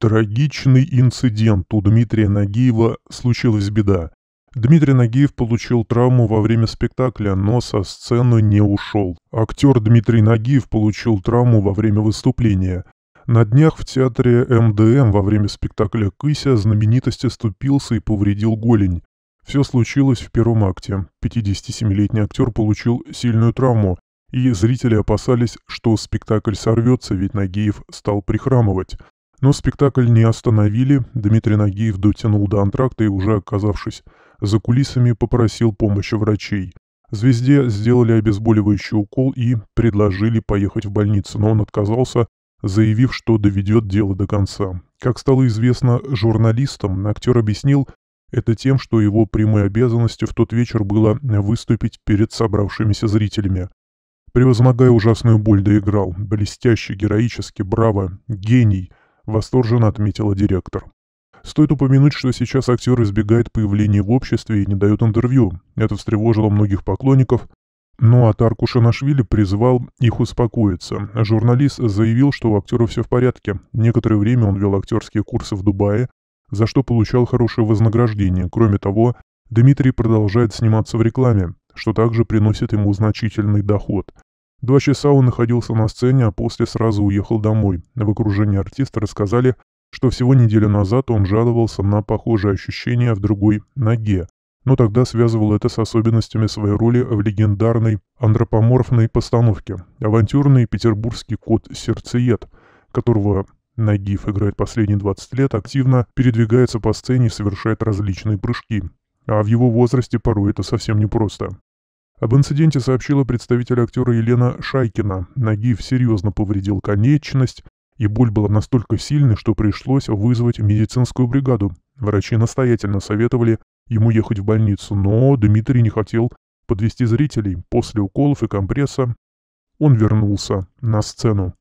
Трагичный инцидент. У Дмитрия Нагиева случилась беда. Дмитрий Нагиев получил травму во время спектакля, но со сцены не ушел. Актер Дмитрий Нагиев получил травму во время выступления. На днях в театре МДМ во время спектакля «Кыся» знаменитости оступился и повредил голень. Все случилось в первом акте. 57-летний актер получил сильную травму, и зрители опасались, что спектакль сорвется, ведь Нагиев стал прихрамывать. Но спектакль не остановили, Дмитрий Нагиев дотянул до антракта и, уже оказавшись за кулисами, попросил помощи врачей. Звезде сделали обезболивающий укол и предложили поехать в больницу, но он отказался, заявив, что доведет дело до конца. Как стало известно журналистам, актер объяснил это тем, что его прямой обязанностью в тот вечер было выступить перед собравшимися зрителями. Превозмогая ужасную боль, доиграл. Блестяще, героически, браво, гений. — восторженно отметила директор. Стоит упомянуть, что сейчас актер избегает появления в обществе и не дает интервью. Это встревожило многих поклонников, но Атар Кушанашвили призвал их успокоиться. Журналист заявил, что у актера все в порядке. Некоторое время он вел актерские курсы в Дубае, за что получал хорошее вознаграждение. Кроме того, Дмитрий продолжает сниматься в рекламе, что также приносит ему значительный доход – Два часа он находился на сцене, а после сразу уехал домой. В окружении артиста рассказали, что всего неделю назад он жаловался на похожие ощущения в другой ноге, но тогда связывал это с особенностями своей роли в легендарной антропоморфной постановке «Авантюрный петербургский кот-сердцеед», которого Нагиев играет последние 20 лет, активно передвигается по сцене и совершает различные прыжки. А в его возрасте порой это совсем непросто. Об инциденте сообщила представитель актера Елена Шайкина. Нагиев серьезно повредил конечность, и боль была настолько сильной, что пришлось вызвать медицинскую бригаду. Врачи настоятельно советовали ему ехать в больницу, но Дмитрий не хотел подвести зрителей. После уколов и компресса он вернулся на сцену.